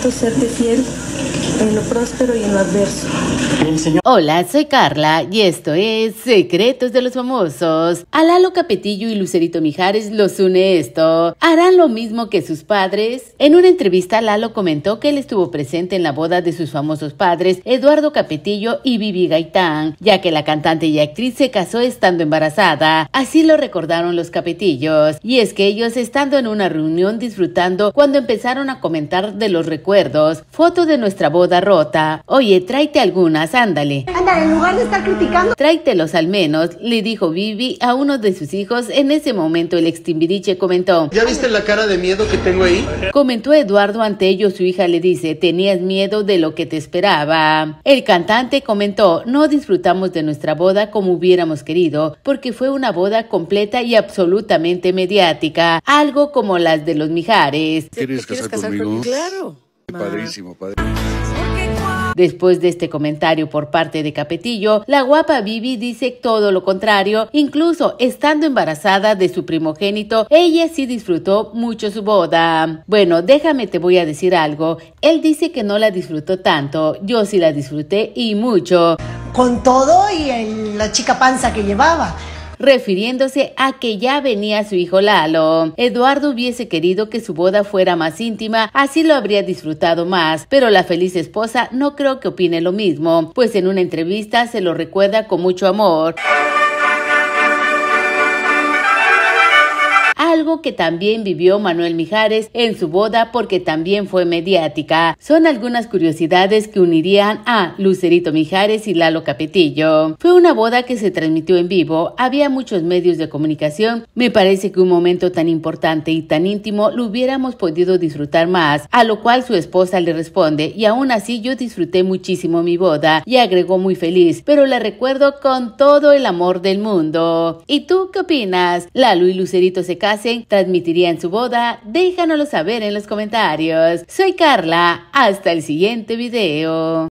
prometo serte fiel en lo próspero y en lo adverso. Hola, soy Carla y esto es Secretos de los Famosos. A Lalo Capetillo y Lucerito Mijares los une esto. ¿Harán lo mismo que sus padres? En una entrevista, Lalo comentó que él estuvo presente en la boda de sus famosos padres, Eduardo Capetillo y Vivi Gaitán, ya que la cantante y actriz se casó estando embarazada. Así lo recordaron los Capetillos. Y es que ellos estando en una reunión disfrutando cuando empezaron a comentar de los recuerdos, foto de nuestra boda rota. Oye, tráete algunas, ándale. Ándale, en lugar de estar criticando. Tráetelos al menos, le dijo Vivi a uno de sus hijos. En ese momento el ex comentó. ¿Ya viste la cara de miedo que tengo ahí? Comentó Eduardo ante ello, su hija le dice, tenías miedo de lo que te esperaba. El cantante comentó, no disfrutamos de nuestra boda como hubiéramos querido, porque fue una boda completa y absolutamente mediática, algo como las de los Mijares. ¿Quieres, casar, conmigo? Claro. Padrísimo, Después de este comentario por parte de Capetillo, la guapa Bibi dice todo lo contrario, incluso estando embarazada de su primogénito, ella sí disfrutó mucho su boda. Bueno, déjame te voy a decir algo, él dice que no la disfrutó tanto, yo sí la disfruté y mucho. Con todo y la chica panza que llevaba refiriéndose a que ya venía su hijo Lalo. Eduardo hubiese querido que su boda fuera más íntima, así lo habría disfrutado más, pero la feliz esposa no creo que opine lo mismo, pues en una entrevista se lo recuerda con mucho amor. que también vivió Manuel Mijares en su boda porque también fue mediática. Son algunas curiosidades que unirían a Lucerito Mijares y Lalo Capetillo. Fue una boda que se transmitió en vivo, había muchos medios de comunicación. Me parece que un momento tan importante y tan íntimo lo hubiéramos podido disfrutar más, a lo cual su esposa le responde, y aún así yo disfruté muchísimo mi boda, y agregó muy feliz, pero la recuerdo con todo el amor del mundo. ¿Y tú qué opinas? Lalo y Lucerito se casen ¿Transmitirían transmitiría en su boda? Déjanoslo saber en los comentarios. Soy Carla, hasta el siguiente video.